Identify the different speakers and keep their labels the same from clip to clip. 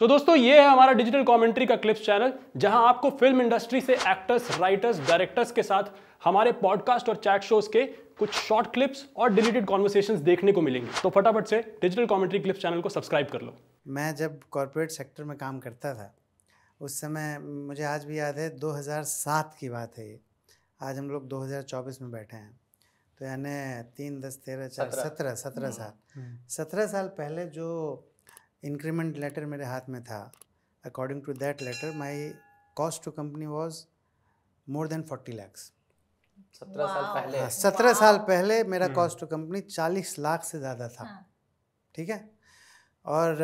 Speaker 1: तो दोस्तों ये है हमारा डिजिटल कमेंट्री का क्लिप्स चैनल जहां आपको फिल्म इंडस्ट्री से एक्टर्स राइटर्स डायरेक्टर्स के साथ हमारे पॉडकास्ट और चैट शोज के कुछ शॉर्ट क्लिप्स और डिलीटेड कॉन्वर्सेशन देखने को मिलेंगे तो फटाफट से डिजिटल कॉमेंट्री क्लिप्स चैनल को सब्सक्राइब कर लो मैं जब कॉरपोरेट सेक्टर में काम करता था उस समय मुझे आज भी याद है 2007 की बात है ये आज हम लोग 2024 में बैठे हैं तो यानी तीन दस तेरह चार सत्रह सत्रह हम्म। साल सत्रह साल पहले जो इंक्रीमेंट लेटर मेरे हाथ में था according to that letter my cost to company was more than forty lakhs सत्रह साल पहले हाँ, सत्रह साल पहले मेरा कॉस्ट टू कंपनी चालीस लाख से ज़्यादा था हाँ। ठीक है और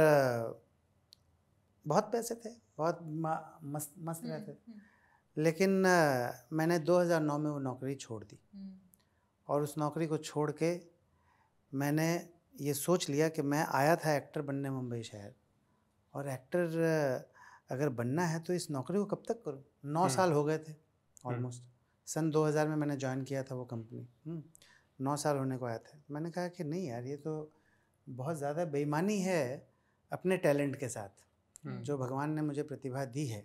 Speaker 1: बहुत पैसे थे बहुत मस्त मस्त हम्म, रहते हम्म। लेकिन मैंने 2009 में वो नौकरी छोड़ दी हम्म। और उस नौकरी को छोड़ के मैंने ये सोच लिया कि मैं आया था एक्टर बनने मुंबई शहर और एक्टर अगर बनना है तो इस नौकरी को कब तक करूँ नौ हम्म। साल हो गए थे ऑलमोस्ट हम्म। सन 2000 में मैंने ज्वाइन किया था वो कंपनी हम्म। नौ साल होने को आया था मैंने कहा कि नहीं यार ये तो बहुत ज़्यादा बेईमानी है अपने टैलेंट के साथ जो भगवान ने मुझे प्रतिभा दी है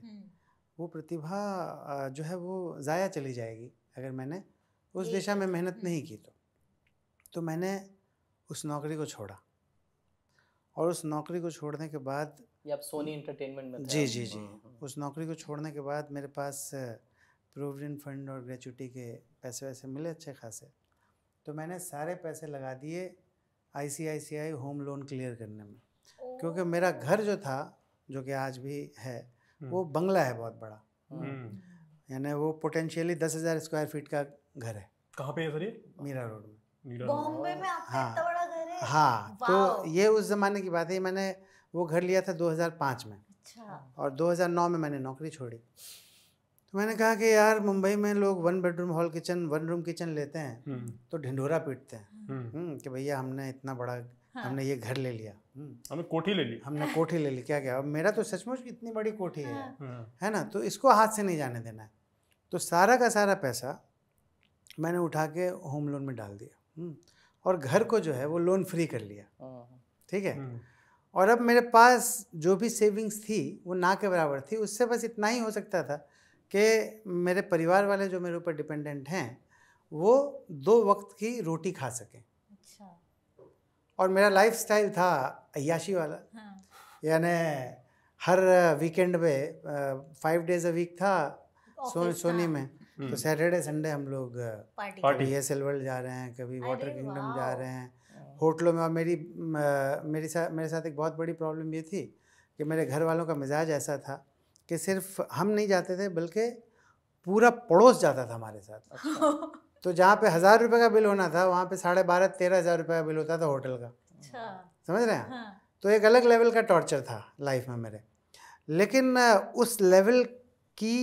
Speaker 1: वो प्रतिभा जो है वो ज़ाया चली जाएगी अगर मैंने उस दिशा में मेहनत नहीं की तो तो मैंने उस नौकरी को छोड़ा और उस नौकरी को छोड़ने के बाद ये आप सोनी इंटरटेनमेंट में जी जी जी हम्म, हम्म। उस नौकरी को छोड़ने के बाद मेरे पास प्रोविडेंट फंड और ग्रेचुटी के पैसे वैसे मिले अच्छे खासे तो मैंने सारे पैसे लगा दिए आईसीआईसीआई होम लोन क्लियर करने में क्योंकि मेरा घर जो था जो कि आज भी है हम्म। वो बंगला है बहुत बड़ा यानी वो पोटेंशियली दस हज़ार स्क्वायर फीट का घर है कहाँ पे है सर ये मीरा रोड में बॉम्बे में आपका हाँ, इतना बड़ा घर है हाँ तो ये उस ज़माने की बात है मैंने वो घर लिया था 2005 में अच्छा और 2009 में मैंने नौकरी छोड़ी तो मैंने कहा कि यार मुंबई में लोग one bedroom hall kitchen one room kitchen लेते हैं हम्म। तो ढिंढोरा पीटते हैं हम्म। हम्म। कि भैया हमने इतना बड़ा हाँ। हमने ये घर ले लिया हमने कोठी ले ली हमने कोठी ले ली क्या क्या मेरा तो सचमुच इतनी बड़ी कोठी है हाँ। हाँ। है ना तो इसको हाथ से नहीं जाने देना है तो सारा का सारा पैसा मैंने उठा के होम लोन में डाल दिया हम्म। और घर को जो है वो लोन फ्री कर लिया हाँ। ठीक है हम्म। और अब मेरे पास जो भी सेविंग्स थी वो ना के बराबर थी उससे बस इतना ही हो सकता था कि मेरे परिवार वाले जो मेरे ऊपर डिपेंडेंट हैं वो दो वक्त की रोटी खा सकें अच्छा और मेरा लाइफ स्टाइल था अयाशी वाला हाँ। यानी हर वीकेंड पे फाइव डेज अ वीक था
Speaker 2: सो, सोनी में
Speaker 1: तो हम्म। सैटरडे संडे हम लोग पार्टी एस एल वर्ल्ड जा रहे हैं कभी वाटर किंगडम जा रहे हैं हाँ। होटलों में और मेरी मेरे साथ मेरे साथ एक बहुत बड़ी प्रॉब्लम ये थी कि मेरे घर वालों का मिजाज ऐसा था कि सिर्फ हम नहीं जाते थे बल्कि पूरा पड़ोस जाता था हमारे साथ अच्छा। तो जहाँ पे हज़ार रुपये का बिल होना था वहाँ पे साढ़े बारह तेरह हज़ार रुपये का बिल होता था होटल का अच्छा। समझ रहे हैं हाँ। तो एक अलग लेवल का टॉर्चर था लाइफ में मेरे लेकिन उस लेवल की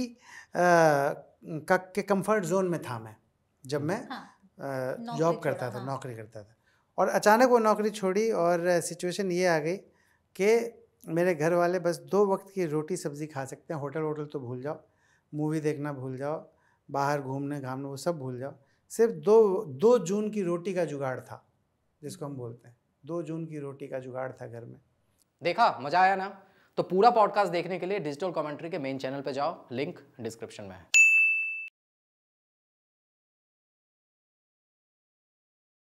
Speaker 1: का के कंफर्ट जोन में था मैं जब मैं हाँ, जॉब करता था हाँ। नौकरी करता था और अचानक वो नौकरी छोड़ी और सिचुएशन ये आ गई कि मेरे घर वाले बस दो वक्त की रोटी सब्ज़ी खा सकते हैं होटल वोटल तो भूल जाओ मूवी देखना भूल जाओ बाहर घूमने घामने वो सब भूल जाओ सिर्फ दो दो जून की रोटी का जुगाड़ था जिसको हम बोलते हैं दो जून की रोटी का जुगाड़ था घर में देखा मज़ा आया ना तो पूरा पॉडकास्ट देखने के लिए डिजिटल कमेंट्री के मेन चैनल पर जाओ लिंक डिस्क्रिप्शन में है